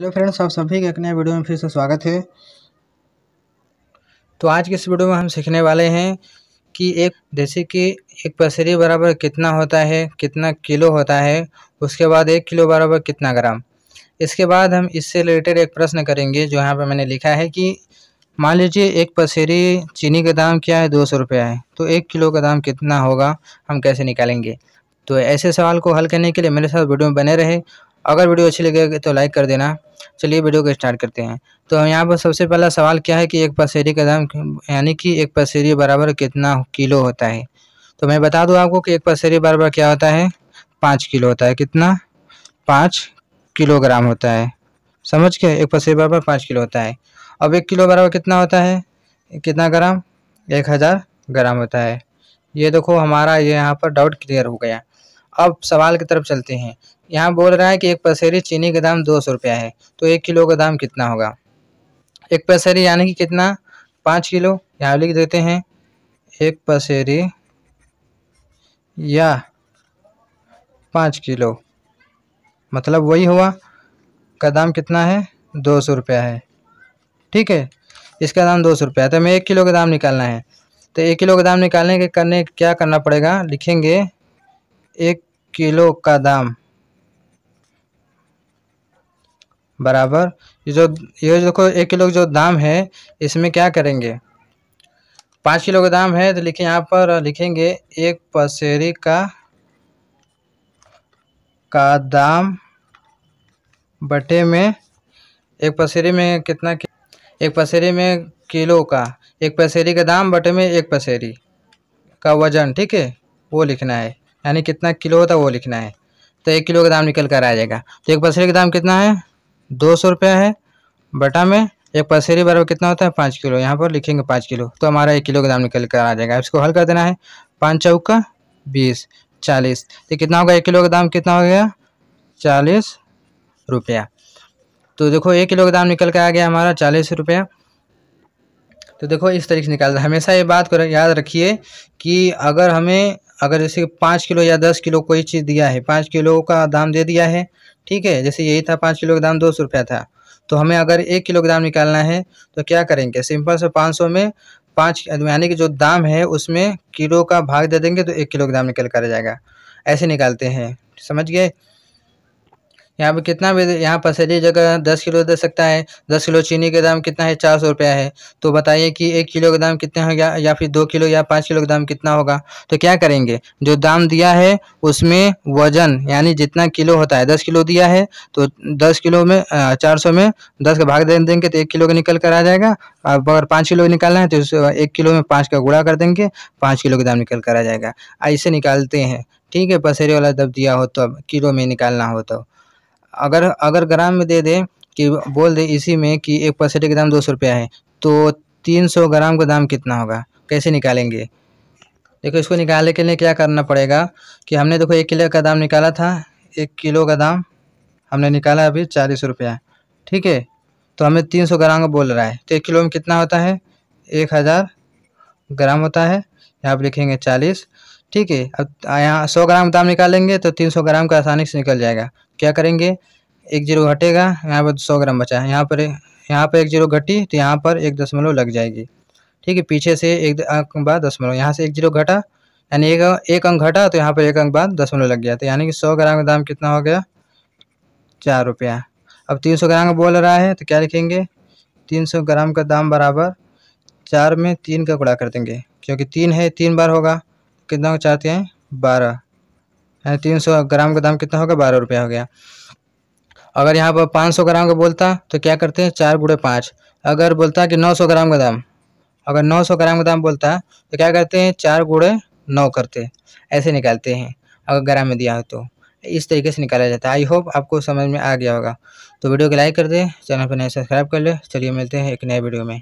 hello friends आप सभी का एक नए वीडियो में फिर से स्वागत है तो आज के इस वीडियो में हम सीखने वाले हैं कि एक जैसे कि एक पसेरी बराबर कितना होता है कितना किलो होता है उसके बाद एक किलो बराबर कितना ग्राम इसके बाद हम इससे रिलेटेड एक प्रश्न करेंगे जो यहाँ पर मैंने लिखा है कि मान लीजिए एक पसेरी चीनी का दाम क्या है दो सौ रुपया है तो एक किलो का दाम कितना होगा हम कैसे निकालेंगे तो ऐसे सवाल को हल करने के लिए मेरे साथ वीडियो में बने रहे अगर वीडियो अच्छी लगेगी तो लाइक कर देना चलिए वीडियो को स्टार्ट करते हैं तो यहाँ पर सबसे पहला सवाल क्या है कि एक पसेरी का दाम यानी कि एक पसेरी बराबर कितना किलो होता है तो मैं बता दूँ आपको कि एक पसेरी बराबर क्या होता है पाँच किलो होता है कितना पाँच किलोग्राम होता है समझ के एक पसेरी बराबर पाँच किलो होता है अब एक किलो बराबर कितना होता है कितना ग्राम एक हज़ार ग्राम होता है ये देखो हमारा ये यहाँ पर डाउट क्लियर हो गया अब सवाल की तरफ चलते हैं यहाँ बोल रहा है कि एक पसेरी चीनी का दाम दो सौ रुपया है तो एक किलो का दाम कितना होगा एक पसेरी यानी कि कितना पाँच किलो यहाँ लिख देते हैं एक पसेरी या पाँच किलो मतलब वही हुआ का दाम कितना है दो सौ रुपया है ठीक है इसका दाम दो सौ रुपया है तो हमें एक किलो का दाम निकालना है तो एक किलो का दाम निकालने के करने क्या करना पड़ेगा लिखेंगे एक किलो का दाम बराबर ये जो ये देखो एक किलो जो दाम है इसमें क्या करेंगे पाँच किलो का दाम है तो लिखें यहाँ पर लिखेंगे एक पसेरी का का दाम बटे में एक पसेरी में कितना कि, एक पसेरी में किलो का एक पसेरी का दाम बटे में एक पसेरी का वजन ठीक है वो लिखना है यानी कितना किलो होता है वो लिखना है तो एक किलो का दाम निकल कर आ जाएगा तो एक पसेरी का दाम कितना है दो सौ रुपया है बटा में एक पसेरी बराबर कितना होता है पाँच किलो यहाँ पर लिखेंगे पाँच किलो तो हमारा एक किलो का दाम निकल कर आ जाएगा इसको हल कर देना है पाँच चौका बीस चालीस तो कितना होगा एक किलो का दाम कितना हो गया चालीस रुपया तो देखो एक किलो का दाम निकल कर आ गया हमारा चालीस रुपया तो देखो इस तरीके से निकाल हमेशा ये बात करें याद रखिए कि अगर हमें अगर जैसे पाँच किलो या दस किलो कोई चीज़ दिया है पाँच किलो का दाम दे दिया है ठीक है जैसे यही था पाँच किलो का दाम दो सौ रुपया था तो हमें अगर एक किलो का दाम निकालना है तो क्या करेंगे सिंपल से पाँच सौ में पाँच यानी कि जो दाम है उसमें किलो का भाग दे देंगे तो एक किलो का दाम निकल कर जाएगा ऐसे निकालते हैं समझ गए यहाँ पे कितना भी यहाँ पसेरी जगह दस किलो दे सकता है दस किलो चीनी का दाम कितना है चार सौ रुपया है तो बताइए कि एक किलो का दाम कितना हो गया या फिर दो किलो या पाँच किलो का दाम कितना होगा तो क्या करेंगे जो दाम दिया है उसमें वजन यानी जितना किलो होता है दस किलो दिया है तो दस किलो में चार सौ में दस का भाग दे देंगे तो एक किलो का निकल कर आ जाएगा अब अगर पाँच किलो निकालना है तो उस एक किलो में पाँच का गुड़ा कर देंगे पाँच किलो का दाम निकल कर आ जाएगा ऐसे निकालते हैं ठीक है पसेरी वाला जब दिया हो तो किलो में निकालना हो तो अगर अगर ग्राम में दे दे कि बोल दे इसी में कि एक पसेटे का दाम दो सौ रुपया है तो तीन सौ ग्राम का दाम कितना होगा कैसे निकालेंगे देखो इसको निकालने के लिए क्या करना पड़ेगा कि हमने देखो एक किलो का दाम निकाला था एक किलो का दाम हमने निकाला अभी चालीस रुपया ठीक है तो हमें तीन सौ ग्राम का बोल रहा है तो एक किलो में कितना होता है एक हज़ार ग्राम होता है यहाँ पर लिखेंगे चालीस ठीक है अब यहाँ सौ ग्राम दाम निकालेंगे तो तीन सौ ग्राम का आसानी से निकल जाएगा क्या करेंगे एक जीरो घटेगा यहाँ पर सौ ग्राम बचा है यहाँ पर यहाँ पर एक जीरो घटी तो यहाँ पर एक दशमलव लग जाएगी ठीक है पीछे से एक अंक बाद दशमलव यहाँ से एक जीरो घटा यानी एक एक अंक घटा तो यहाँ पर एक अंक बाद दशमलव लग गया तो यानी कि सौ ग्राम का दाम कितना हो गया चार रुपया अब तीन सौ ग्राम का बोल रहा है तो क्या लिखेंगे तीन सौ ग्राम का दाम बराबर चार में तीन का गुणा कर देंगे क्योंकि तीन है तीन बार होगा कितना चाहते हैं बारह यानी तीन सौ ग्राम का दाम कितना होगा बारह रुपया हो गया अगर यहाँ पर पाँच सौ ग्राम का बोलता तो क्या करते हैं चार बूढ़े पाँच अगर बोलता कि नौ सौ ग्राम का दाम अगर नौ सौ ग्राम का दाम बोलता तो क्या करते हैं चार बूढ़े नौ करते ऐसे निकालते हैं अगर ग्राम में दिया हो तो इस तरीके से निकाला जाता है आई होप आपको समझ में आ गया होगा तो वीडियो को लाइक कर दें चैनल पर नए सब्सक्राइब कर ले चलिए मिलते हैं एक नए वीडियो में